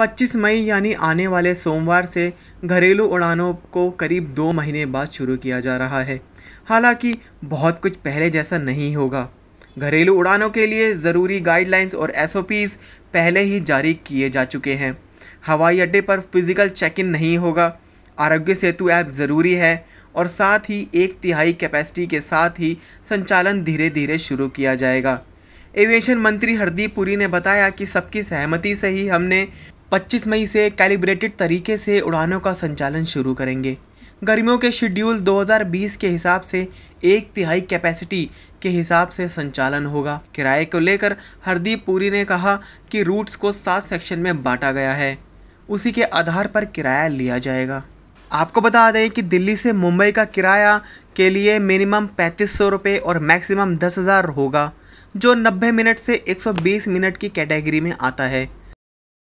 25 मई यानी आने वाले सोमवार से घरेलू उड़ानों को करीब दो महीने बाद शुरू किया जा रहा है हालांकि बहुत कुछ पहले जैसा नहीं होगा घरेलू उड़ानों के लिए ज़रूरी गाइडलाइंस और एस पहले ही जारी किए जा चुके हैं हवाई अड्डे पर फिज़िकल चेक इन नहीं होगा आरोग्य सेतु ऐप ज़रूरी है और साथ ही एक तिहाई कैपेसिटी के साथ ही संचालन धीरे धीरे शुरू किया जाएगा एविएशन मंत्री हरदीप पुरी ने बताया कि सबकी सहमति से ही हमने 25 मई से कैलिब्रेटेड तरीके से उड़ानों का संचालन शुरू करेंगे गर्मियों के शेड्यूल 2020 के हिसाब से एक तिहाई कैपेसिटी के हिसाब से संचालन होगा किराए को लेकर हरदीप पुरी ने कहा कि रूट्स को सात सेक्शन में बांटा गया है उसी के आधार पर किराया लिया जाएगा आपको बता दें कि दिल्ली से मुंबई का किराया के लिए मिनिमम पैंतीस सौ रुपये और मैक्सिमम दस हज़ार होगा जो 90 मिनट से 120 मिनट की कैटेगरी में आता है